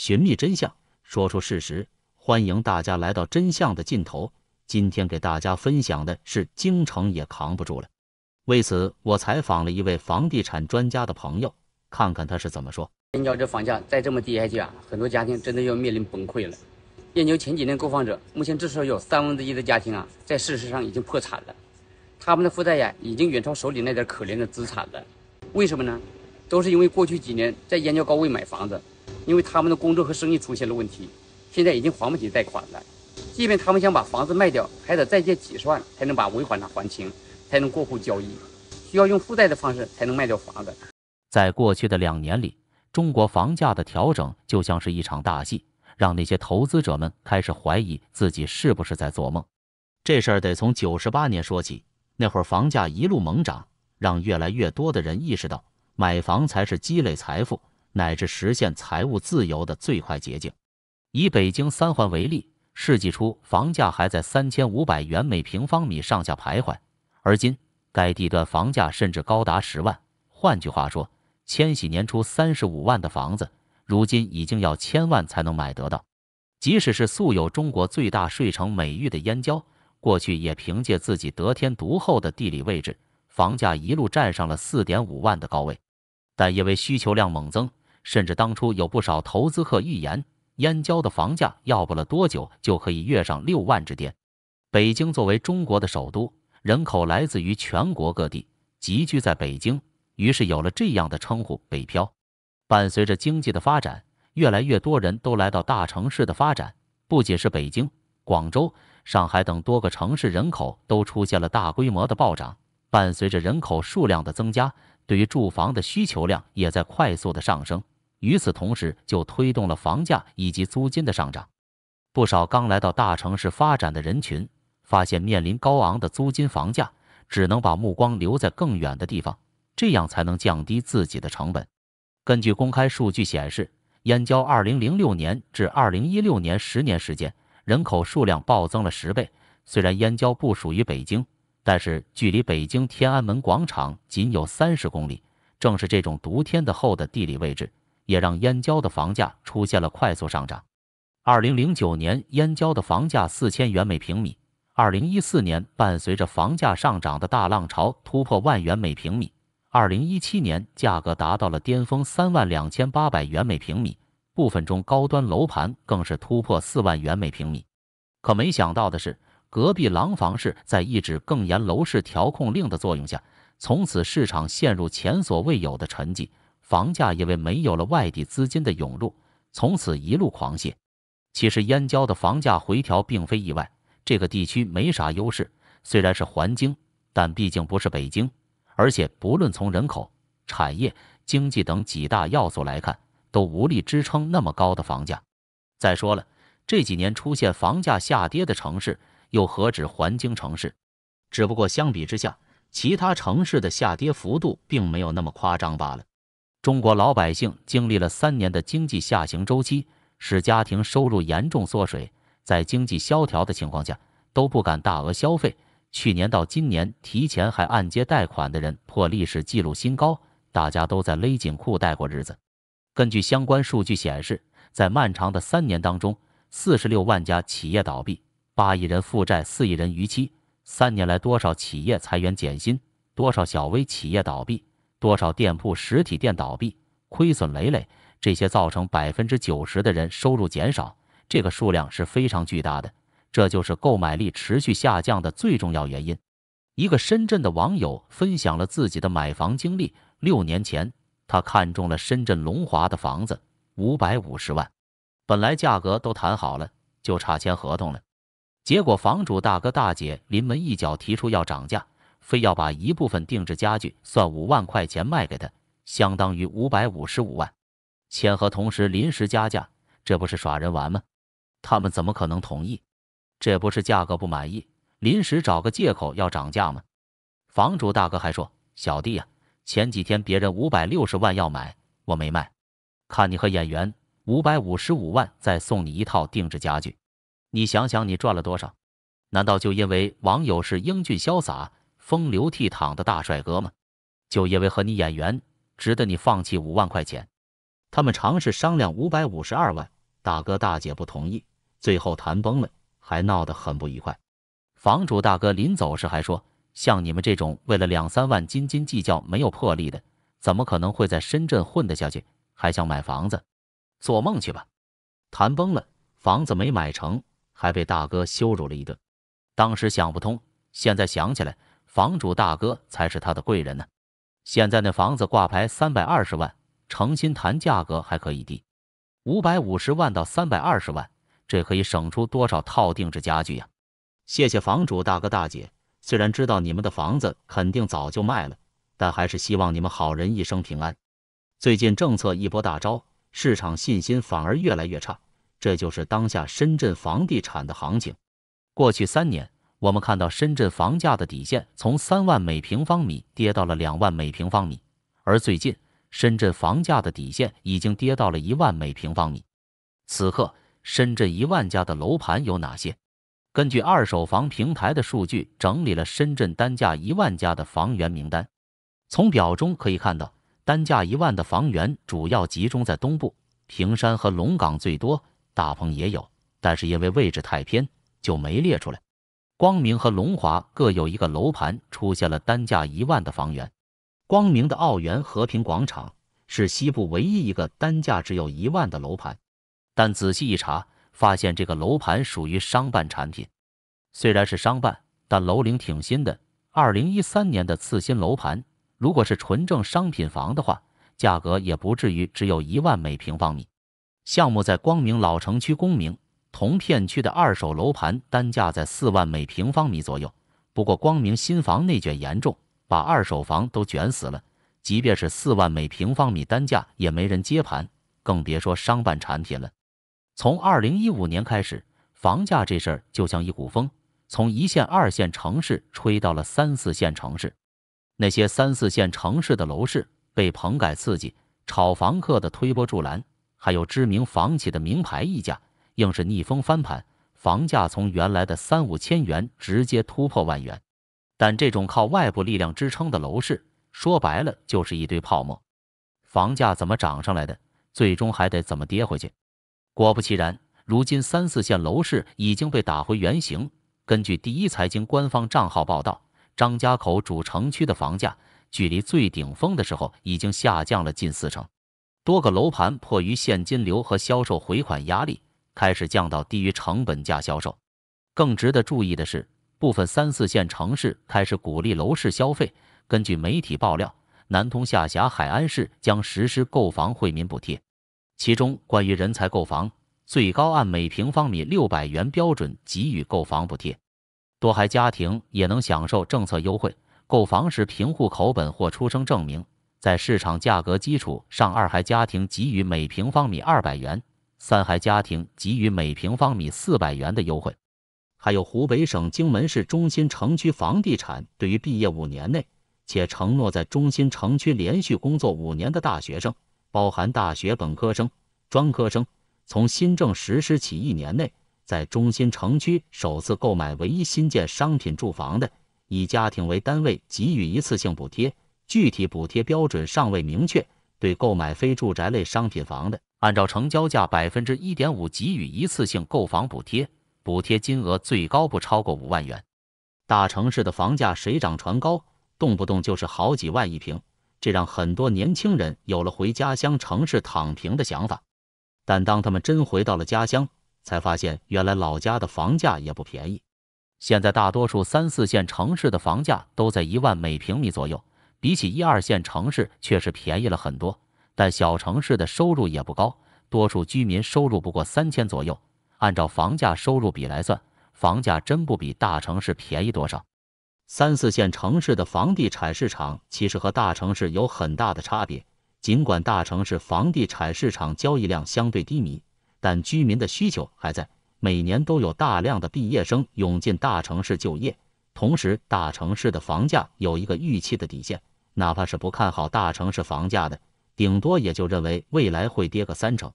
寻觅真相，说出事实。欢迎大家来到真相的尽头。今天给大家分享的是，京城也扛不住了。为此，我采访了一位房地产专家的朋友，看看他是怎么说。燕郊这房价再这么低下去啊，很多家庭真的要面临崩溃了。燕郊前几年购房者，目前至少有三分之一的家庭啊，在事实上已经破产了。他们的负债呀，已经远超手里那点可怜的资产了。为什么呢？都是因为过去几年在燕郊高位买房子。因为他们的工作和生意出现了问题，现在已经还不起贷款了。即便他们想把房子卖掉，还得再借几十万才能把尾款呢还清，才能过户交易。需要用负债的方式才能卖掉房子。在过去的两年里，中国房价的调整就像是一场大戏，让那些投资者们开始怀疑自己是不是在做梦。这事儿得从九十八年说起，那会儿房价一路猛涨，让越来越多的人意识到买房才是积累财富。乃至实现财务自由的最快捷径。以北京三环为例，世纪初房价还在三千五百元每平方米上下徘徊，而今该地段房价甚至高达十万。换句话说，千禧年初三十五万的房子，如今已经要千万才能买得到。即使是素有中国最大税城美誉的燕郊，过去也凭借自己得天独厚的地理位置，房价一路站上了四点五万的高位，但因为需求量猛增。甚至当初有不少投资客预言，燕郊的房价要不了多久就可以跃上六万之巅。北京作为中国的首都，人口来自于全国各地，集聚在北京，于是有了这样的称呼“北漂”。伴随着经济的发展，越来越多人都来到大城市的发展，不仅是北京、广州、上海等多个城市人口都出现了大规模的暴涨。伴随着人口数量的增加，对于住房的需求量也在快速的上升。与此同时，就推动了房价以及租金的上涨。不少刚来到大城市发展的人群，发现面临高昂的租金房价，只能把目光留在更远的地方，这样才能降低自己的成本。根据公开数据显示，燕郊2006年至2016年十年时间，人口数量暴增了十倍。虽然燕郊不属于北京，但是距离北京天安门广场仅有三十公里。正是这种独天的厚的地理位置。也让燕郊的房价出现了快速上涨。二零零九年，燕郊的房价四千元每平米；二零一四年，伴随着房价上涨的大浪潮，突破万元每平米；二零一七年，价格达到了巅峰三万两千八百元每平米，部分中高端楼盘更是突破四万元每平米。可没想到的是，隔壁廊坊市在一纸更严楼市调控令的作用下，从此市场陷入前所未有的沉寂。房价因为没有了外地资金的涌入，从此一路狂泻。其实燕郊的房价回调并非意外，这个地区没啥优势，虽然是环京，但毕竟不是北京，而且不论从人口、产业、经济等几大要素来看，都无力支撑那么高的房价。再说了，这几年出现房价下跌的城市又何止环京城市？只不过相比之下，其他城市的下跌幅度并没有那么夸张罢了。中国老百姓经历了三年的经济下行周期，使家庭收入严重缩水。在经济萧条的情况下，都不敢大额消费。去年到今年，提前还按揭贷款的人破历史记录新高，大家都在勒紧裤带过日子。根据相关数据显示，在漫长的三年当中，四十六万家企业倒闭，八亿人负债，四亿人逾期。三年来，多少企业裁员减薪，多少小微企业倒闭？多少店铺实体店倒闭，亏损累累，这些造成百分之九十的人收入减少，这个数量是非常巨大的，这就是购买力持续下降的最重要原因。一个深圳的网友分享了自己的买房经历，六年前他看中了深圳龙华的房子，五百五十万，本来价格都谈好了，就差签合同了，结果房主大哥大姐临门一脚提出要涨价。非要把一部分定制家具算五万块钱卖给他，相当于五百五十五万。签合同时临时加价，这不是耍人玩吗？他们怎么可能同意？这不是价格不满意，临时找个借口要涨价吗？房主大哥还说：“小弟呀，前几天别人五百六十万要买，我没卖。看你和演员五百五十五万，再送你一套定制家具。你想想，你赚了多少？难道就因为网友是英俊潇洒？”风流倜傥的大帅哥吗？就因为和你眼缘，值得你放弃五万块钱？他们尝试商量五百五十二万，大哥大姐不同意，最后谈崩了，还闹得很不愉快。房主大哥临走时还说：“像你们这种为了两三万斤斤计较、没有魄力的，怎么可能会在深圳混得下去？还想买房子？做梦去吧！”谈崩了，房子没买成，还被大哥羞辱了一顿。当时想不通，现在想起来。房主大哥才是他的贵人呢。现在那房子挂牌三百二十万，诚心谈价格还可以低，五百五十万到三百二十万，这可以省出多少套定制家具呀？谢谢房主大哥大姐。虽然知道你们的房子肯定早就卖了，但还是希望你们好人一生平安。最近政策一波大招，市场信心反而越来越差，这就是当下深圳房地产的行情。过去三年。我们看到深圳房价的底线从三万每平方米跌到了两万每平方米，而最近深圳房价的底线已经跌到了一万每平方米。此刻，深圳一万家的楼盘有哪些？根据二手房平台的数据整理了深圳单价一万家的房源名单。从表中可以看到，单价一万的房源主要集中在东部，平山和龙岗最多，大鹏也有，但是因为位置太偏，就没列出来。光明和龙华各有一个楼盘出现了单价一万的房源，光明的奥园和平广场是西部唯一一个单价只有一万的楼盘，但仔细一查，发现这个楼盘属于商办产品。虽然是商办，但楼龄挺新的，二零一三年的次新楼盘。如果是纯正商品房的话，价格也不至于只有一万每平方米。项目在光明老城区，公明。同片区的二手楼盘单价在四万每平方米左右，不过光明新房内卷严重，把二手房都卷死了。即便是四万每平方米单价，也没人接盘，更别说商办产品了。从二零一五年开始，房价这事儿就像一股风，从一线二线城市吹到了三四线城市。那些三四线城市的楼市被棚改刺激，炒房客的推波助澜，还有知名房企的名牌溢价。硬是逆风翻盘，房价从原来的三五千元直接突破万元。但这种靠外部力量支撑的楼市，说白了就是一堆泡沫。房价怎么涨上来的，最终还得怎么跌回去？果不其然，如今三四线楼市已经被打回原形。根据第一财经官方账号报道，张家口主城区的房价距离最顶峰的时候已经下降了近四成，多个楼盘迫于现金流和销售回款压力。开始降到低于成本价销售。更值得注意的是，部分三四线城市开始鼓励楼市消费。根据媒体爆料，南通下辖海安市将实施购房惠民补贴，其中关于人才购房，最高按每平方米六百元标准给予购房补贴；多孩家庭也能享受政策优惠，购房时凭户口本或出生证明，在市场价格基础上，二孩家庭给予每平方米二百元。三孩家庭给予每平方米四百元的优惠，还有湖北省荆门市中心城区房地产对于毕业五年内且承诺在中心城区连续工作五年的大学生（包含大学本科生、专科生），从新政实施起一年内在中心城区首次购买唯一新建商品住房的，以家庭为单位给予一次性补贴，具体补贴标准尚未明确。对购买非住宅类商品房的，按照成交价百分之一点五给予一次性购房补贴，补贴金额最高不超过五万元。大城市的房价水涨船高，动不动就是好几万一平，这让很多年轻人有了回家乡城市躺平的想法。但当他们真回到了家乡，才发现原来老家的房价也不便宜。现在大多数三四线城市的房价都在一万每平米左右，比起一二线城市确实便宜了很多。但小城市的收入也不高，多数居民收入不过三千左右。按照房价收入比来算，房价真不比大城市便宜多少。三四线城市的房地产市场其实和大城市有很大的差别。尽管大城市房地产市场交易量相对低迷，但居民的需求还在。每年都有大量的毕业生涌进大城市就业，同时大城市的房价有一个预期的底线。哪怕是不看好大城市房价的。顶多也就认为未来会跌个三成，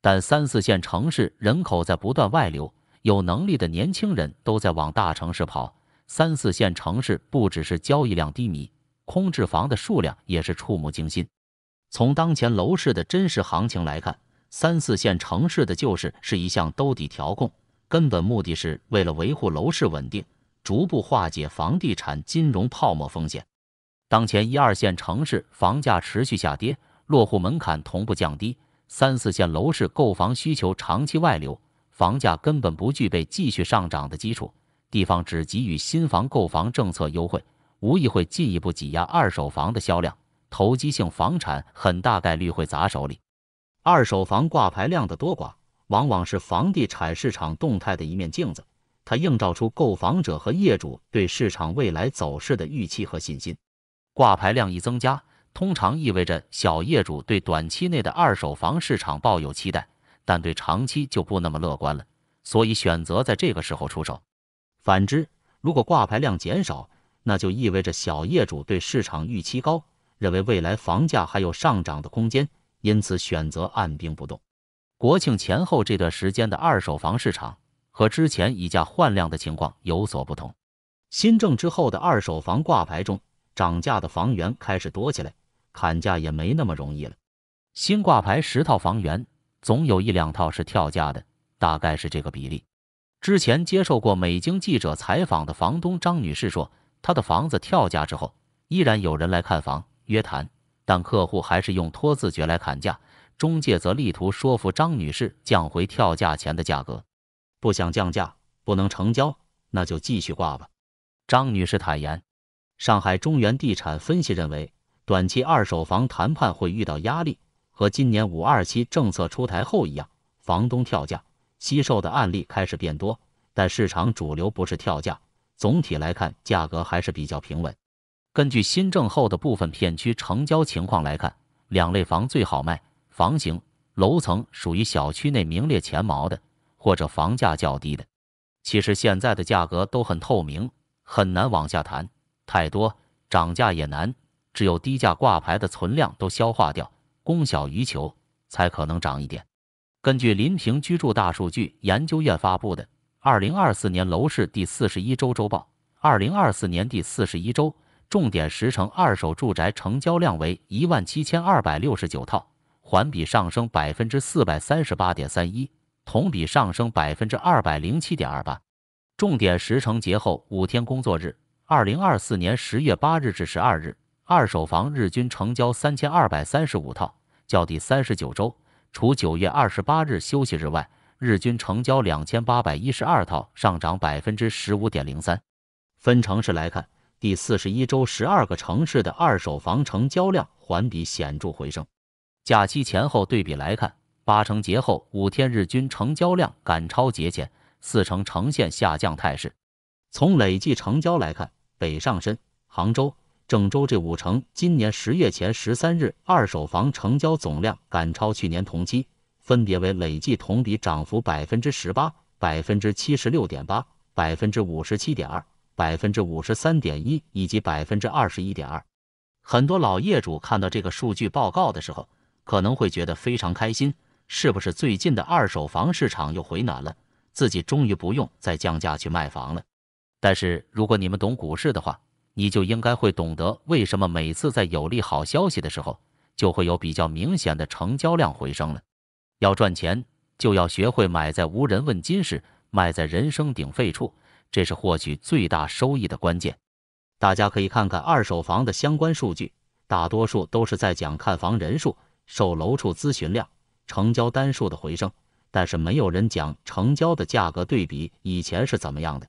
但三四线城市人口在不断外流，有能力的年轻人都在往大城市跑，三四线城市不只是交易量低迷，空置房的数量也是触目惊心。从当前楼市的真实行情来看，三四线城市的救市是一项兜底调控，根本目的是为了维护楼市稳定，逐步化解房地产金融泡沫风险。当前一二线城市房价持续下跌。落户门槛同步降低，三四线楼市购房需求长期外流，房价根本不具备继续上涨的基础。地方只给予新房购房政策优惠，无疑会进一步挤压二手房的销量，投机性房产很大概率会砸手里。二手房挂牌量的多寡，往往是房地产市场动态的一面镜子，它映照出购房者和业主对市场未来走势的预期和信心。挂牌量一增加。通常意味着小业主对短期内的二手房市场抱有期待，但对长期就不那么乐观了，所以选择在这个时候出手。反之，如果挂牌量减少，那就意味着小业主对市场预期高，认为未来房价还有上涨的空间，因此选择按兵不动。国庆前后这段时间的二手房市场和之前以价换量的情况有所不同，新政之后的二手房挂牌中，涨价的房源开始多起来。砍价也没那么容易了。新挂牌十套房源，总有一两套是跳价的，大概是这个比例。之前接受过美京记者采访的房东张女士说，她的房子跳价之后，依然有人来看房、约谈，但客户还是用拖字诀来砍价，中介则力图说服张女士降回跳价前的价格。不想降价，不能成交，那就继续挂吧。张女士坦言。上海中原地产分析认为。短期二手房谈判会遇到压力，和今年五二七政策出台后一样，房东跳价惜售的案例开始变多，但市场主流不是跳价，总体来看价格还是比较平稳。根据新政后的部分片区成交情况来看，两类房最好卖，房型、楼层属于小区内名列前茅的，或者房价较低的。其实现在的价格都很透明，很难往下谈，太多涨价也难。只有低价挂牌的存量都消化掉，供小于求，才可能涨一点。根据林平居住大数据研究院发布的《二零二四年楼市第四十一周周报》，二零二四年第四十一周重点十城二手住宅成交量为一万七千二百六十九套，环比上升百分之四百三十八点三一，同比上升百分之二百零七点二八。重点十城节后五天工作日，二零二四年十月八日至十二日。二手房日均成交三千二百三十五套，较第三十九周，除九月二十八日休息日外，日均成交两千八百一十二套，上涨百分之十五点零三。分城市来看，第四十一周十二个城市的二手房成交量环比显著回升。假期前后对比来看，八成节后五天日均成交量赶超节前，四成呈现下降态势。从累计成交来看，北上深、杭州。郑州这五城今年十月前十三日二手房成交总量赶超去年同期，分别为累计同比涨幅百分之十八、百分之七十六点八、百分之五十七点二、百分之五十三点一以及百分之二十一点二。很多老业主看到这个数据报告的时候，可能会觉得非常开心，是不是最近的二手房市场又回暖了？自己终于不用再降价去卖房了。但是如果你们懂股市的话，你就应该会懂得为什么每次在有利好消息的时候，就会有比较明显的成交量回升了。要赚钱，就要学会买在无人问津时，卖在人声鼎沸处，这是获取最大收益的关键。大家可以看看二手房的相关数据，大多数都是在讲看房人数、售楼处咨询量、成交单数的回升，但是没有人讲成交的价格对比以前是怎么样的。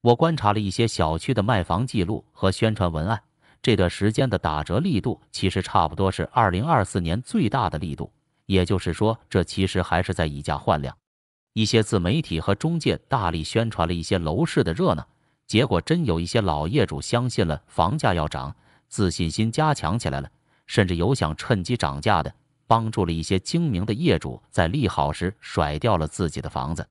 我观察了一些小区的卖房记录和宣传文案，这段时间的打折力度其实差不多是二零二四年最大的力度，也就是说，这其实还是在以价换量。一些自媒体和中介大力宣传了一些楼市的热闹，结果真有一些老业主相信了房价要涨，自信心加强起来了，甚至有想趁机涨价的，帮助了一些精明的业主在利好时甩掉了自己的房子。